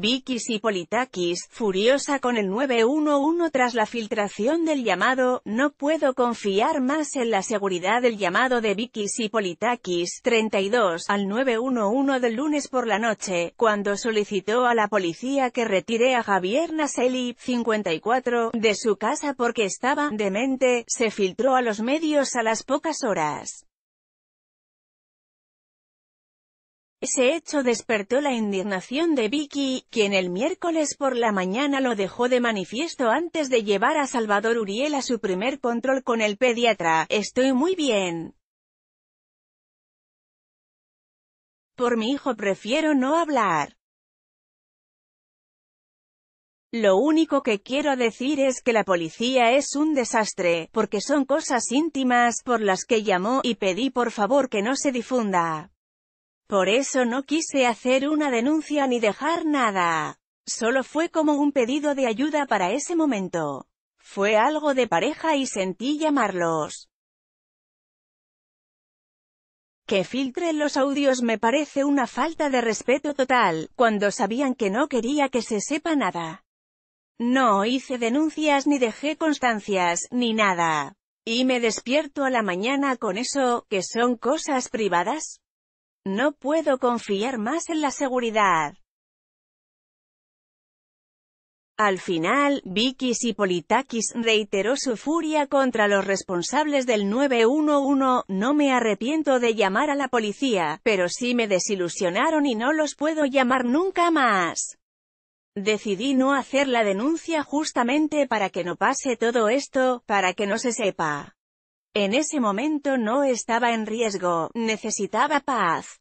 Vicky y furiosa con el 911 tras la filtración del llamado, no puedo confiar más en la seguridad del llamado de Vicky y Politakis, 32, al 911 del lunes por la noche, cuando solicitó a la policía que retire a Javier Naseli 54, de su casa porque estaba demente, se filtró a los medios a las pocas horas. Ese hecho despertó la indignación de Vicky, quien el miércoles por la mañana lo dejó de manifiesto antes de llevar a Salvador Uriel a su primer control con el pediatra. Estoy muy bien. Por mi hijo prefiero no hablar. Lo único que quiero decir es que la policía es un desastre, porque son cosas íntimas por las que llamó y pedí por favor que no se difunda. Por eso no quise hacer una denuncia ni dejar nada. Solo fue como un pedido de ayuda para ese momento. Fue algo de pareja y sentí llamarlos. Que filtren los audios me parece una falta de respeto total, cuando sabían que no quería que se sepa nada. No hice denuncias ni dejé constancias, ni nada. Y me despierto a la mañana con eso, que son cosas privadas. No puedo confiar más en la seguridad. Al final, Vicky y Politakis reiteró su furia contra los responsables del 911, no me arrepiento de llamar a la policía, pero sí me desilusionaron y no los puedo llamar nunca más. Decidí no hacer la denuncia justamente para que no pase todo esto, para que no se sepa. En ese momento no estaba en riesgo, necesitaba paz.